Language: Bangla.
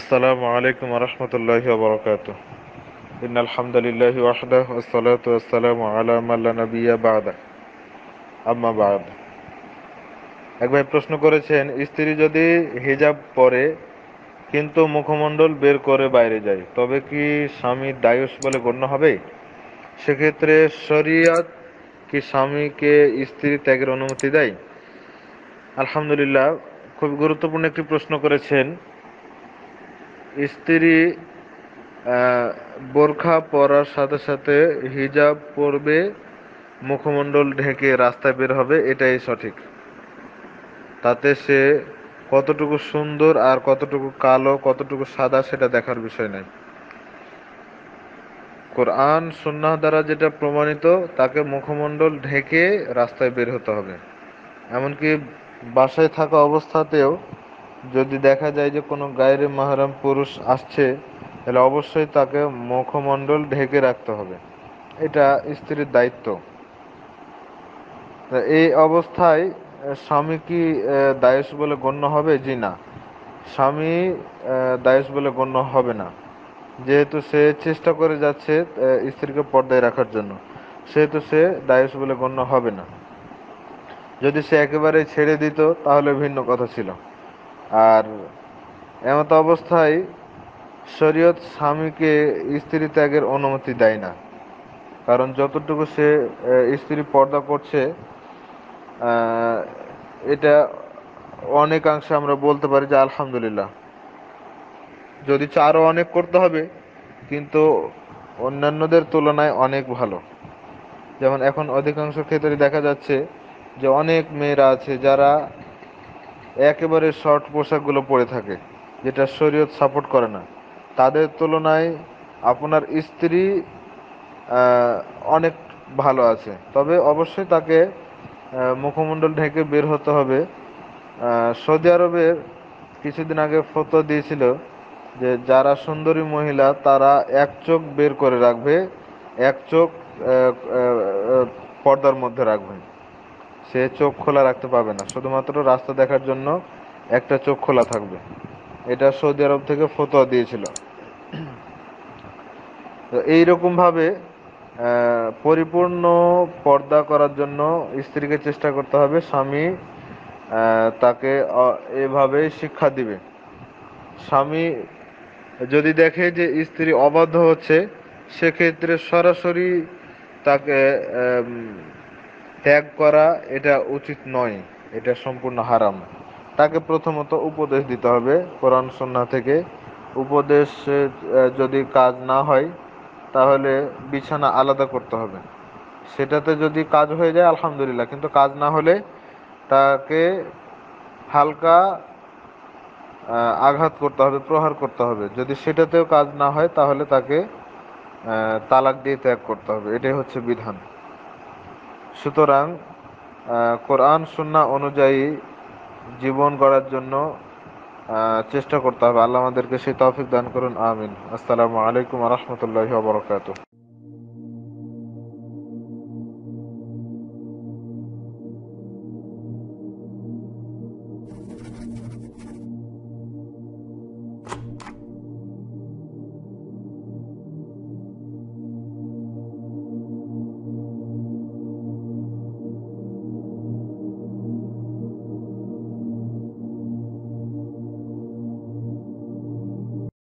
আসসালামু আলাইকুম রহমতুল্লাহি বরকাত ইন আলহামদুলিল্লাহি ওয়াহদা ওয়াসসালাতু ওয়াসসালামু আলা মান লা নাবিয়্যা বা'দা আম্মা বা'দ এক ভাই প্রশ্ন করেছেন স্ত্রী যদি হিজাব পরে কিন্তু মুখমণ্ডল বের করে বাইরে যায় তবে কি স্বামী দায়ুস বলে গণ্য হবে সেক্ষেত্রে শরিয়ত কি স্বামীকে স্ত্রী ত্যাগের অনুমতি দেয় আলহামদুলিল্লাহ খুব গুরুত্বপূর্ণ একটি প্রশ্ন করেছেন স্ত্রী বোরখা পরার সাথে সাথে হিজাব পরবে মুখমণ্ডল ঢেকে রাস্তায় বের হবে এটাই সঠিক তাতে সে কতটুকু সুন্দর আর কতটুকু কালো কতটুকু সাদা সেটা দেখার বিষয় নাই কোরআন সন্ন্যাহ দ্বারা যেটা প্রমাণিত তাকে মুখমণ্ডল ঢেকে রাস্তায় বের হতে হবে এমনকি বাসায় থাকা অবস্থাতেও যদি দেখা যায় যে কোনো গায়ের মাহরাম পুরুষ আসছে তাহলে অবশ্যই তাকে মুখমণ্ডল ঢেকে রাখতে হবে এটা স্ত্রীর দায়িত্ব এই অবস্থায় স্বামী কি দায়স বলে গণ্য হবে জি না স্বামী দায়স বলে গণ্য হবে না যেহেতু সে চেষ্টা করে যাচ্ছে স্ত্রীকে পর্দায় রাখার জন্য সেহেতু সে দায়স বলে গণ্য হবে না যদি সে একেবারে ছেড়ে দিত তাহলে ভিন্ন কথা ছিল আর এমত অবস্থায় শরীয়ত স্বামীকে স্ত্রী ত্যাগের অনুমতি দেয় না কারণ যতটুকু সে স্ত্রী পর্দা করছে এটা অনেকাংশে আমরা বলতে পারি যে আলহামদুলিল্লাহ যদি চারও অনেক করতে হবে কিন্তু অন্যান্যদের তুলনায় অনেক ভালো যেমন এখন অধিকাংশ ক্ষেত্রে দেখা যাচ্ছে যে অনেক মেয়েরা আছে যারা একেবারে শর্ট পোশাকগুলো পরে থাকে যেটা শরীয়ত সাপোর্ট করে না তাদের তুলনায় আপনার স্ত্রী অনেক ভালো আছে তবে অবশ্যই তাকে মুখমণ্ডল ঢেকে বের হতে হবে সৌদি আরবের কিছুদিন আগে ফটো দিয়েছিল যে যারা সুন্দরী মহিলা তারা এক চোখ বের করে রাখবে এক চোখ পর্দার মধ্যে রাখবে সে চোখ খোলা রাখতে পারবে না শুধুমাত্র রাস্তা দেখার জন্য একটা চোখ খোলা থাকবে এটা সৌদি আরব থেকে ফতোয়া দিয়েছিল তো এইরকমভাবে পরিপূর্ণ পর্দা করার জন্য স্ত্রীকে চেষ্টা করতে হবে স্বামী তাকে এভাবে শিক্ষা দিবে স্বামী যদি দেখে যে স্ত্রী অবাধ্য হচ্ছে সেক্ষেত্রে সরাসরি তাকে ত্যাগ করা এটা উচিত নয় এটা সম্পূর্ণ হারাম তাকে প্রথমত উপদেশ দিতে হবে কোরআন সন্না থেকে উপদেশ যদি কাজ না হয় তাহলে বিছানা আলাদা করতে হবে সেটাতে যদি কাজ হয়ে যায় আলহামদুলিল্লাহ কিন্তু কাজ না হলে তাকে হালকা আঘাত করতে হবে প্রহার করতে হবে যদি সেটাতেও কাজ না হয় তাহলে তাকে তালাক দিয়ে ত্যাগ করতে হবে এটাই হচ্ছে বিধান সুতরাং কোরআন সুন্না অনুযায়ী জীবন গড়ার জন্য চেষ্টা করতে হবে আল্লাহ আমাদেরকে সেই তফিক দান করুন আমিন আসসালামু আলাইকুম রহমতুল্লাহ বরকাত